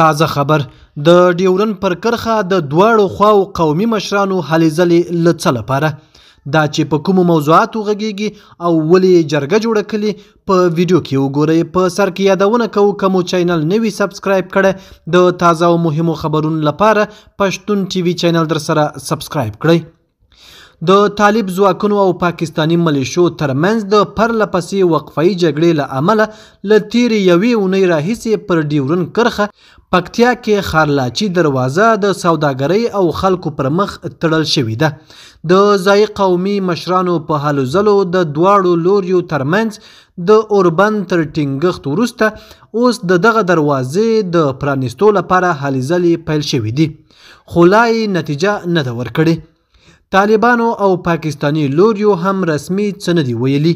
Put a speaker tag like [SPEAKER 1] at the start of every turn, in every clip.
[SPEAKER 1] تازه خبر د ډیورن پر کرخه د دواړو خواو قومي مشرانو هلې ځلې له څه لپاره دا چې په کومو موضوعاتو غږیږي او ولې جرګه جوړه کړي په ویډیو کې وګورئ په سر کې یادونه کوو که مو چینل نوي سبسکرایب کړی د تازه او مهمو خبرونو لپاره پښتون ټي وي چینل در سره سبسکرایب کړئ د طالب ځواکونو او پاکستانی ملیشو ترمنځ د پرلپسې وقفایي جګړې له امله له تیرې یوې اونۍ راهیسې پر ډیورن کرښه پکتیا کې خارلاچی دروازه د سوداګرۍ او خلکو پر مخ تړل شوې ده د ځایي قومي مشرانو په هلو ځلو د دواړو لوریو ترمنځ د اوربن تر ټینګښت وروسته اوس د دغه دروازې د پرانیستو لپاره هلې ځلې پیل شوې دي خو لا نتیجه نه ده ورکړې طالبانو او پاکستانی لوریو هم رسمي څه نه دي ویلي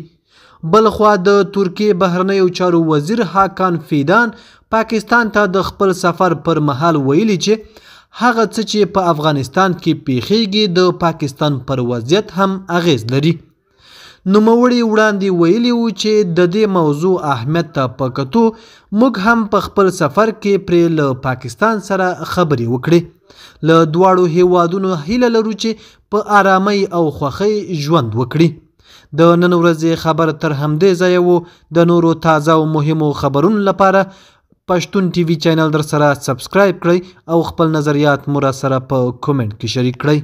[SPEAKER 1] بلخوا د ترکیې بهرنیو چارو وزیر هاکان فیدان پاکستان ته د خپل سفر پر مهال ویلي چې هغه څه چې په افغانستان کې پیښیږي د پاکستان پر وضعیت هم اغیز لري نوموړي وړاندې ویلي وو چې د دې موضوع اهمیت ته په کتو موږ هم په خپل سفر کې پرې له پاکستان سره خبرې وکړې له دواړو هیوادونو هیله لرو چې په آرامۍ او خوښۍ ژوند وکړي د نن ورځې خبر تر همدې ځایه وو د نورو تازه او مهمو خبرونو لپاره پښتون ټي وي چینل در سره سبسکرایب کړئ او خپل نظریات مو را سره په کومنټ کې شریک کړئ